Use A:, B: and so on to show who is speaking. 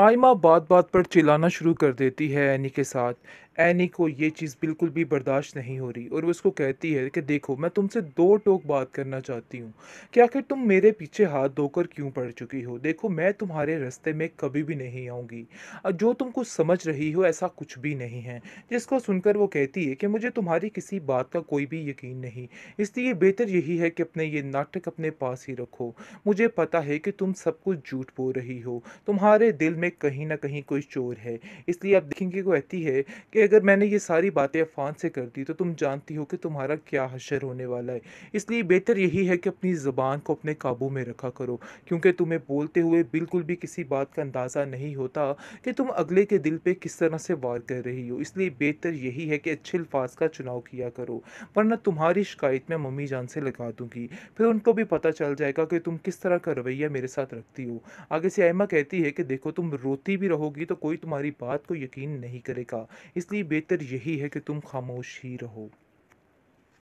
A: आयमा बात बात पर चिल्लाना शुरू कर देती है एनी के साथ एनी को ये चीज़ बिल्कुल भी बर्दाश्त नहीं हो रही और वो उसको कहती है कि देखो मैं तुमसे दो टोक बात करना चाहती हूँ कि आखिर तुम मेरे पीछे हाथ धोकर क्यों पड़ चुकी हो देखो मैं तुम्हारे रास्ते में कभी भी नहीं आऊँगी जो तुम कुछ समझ रही हो ऐसा कुछ भी नहीं है जिसको सुनकर वो कहती है कि मुझे तुम्हारी किसी बात का कोई भी यकीन नहीं इसलिए बेहतर यही है कि अपने ये नाटक अपने पास ही रखो मुझे पता है कि तुम सब कुछ झूठ बो रही हो तुम्हारे दिल में में कहीं ना कहीं कोई चोर है इसलिए आप देखेंगे को कहती है कि अगर मैंने ये सारी बातें अफान से कर दी तो तुम जानती हो कि तुम्हारा क्या हशर होने वाला है इसलिए बेहतर यही है कि अपनी ज़बान को अपने काबू में रखा करो क्योंकि तुम्हें बोलते हुए बिल्कुल भी किसी बात का अंदाज़ा नहीं होता कि तुम अगले के दिल पर किस तरह से वार कर रही हो इसलिए बेहतर यही है कि अच्छे अल्फाज का चुनाव किया करो वरना तुम्हारी शिकायत में मम्मी जान से लगा दूंगी फिर उनको भी पता चल जाएगा कि तुम किस तरह का रवैया मेरे साथ रखती हो आगे से आयमा कहती है कि देखो तुम रोती भी रहोगी तो कोई तुम्हारी बात को यकीन नहीं करेगा इसलिए बेहतर यही है कि तुम खामोश ही रहो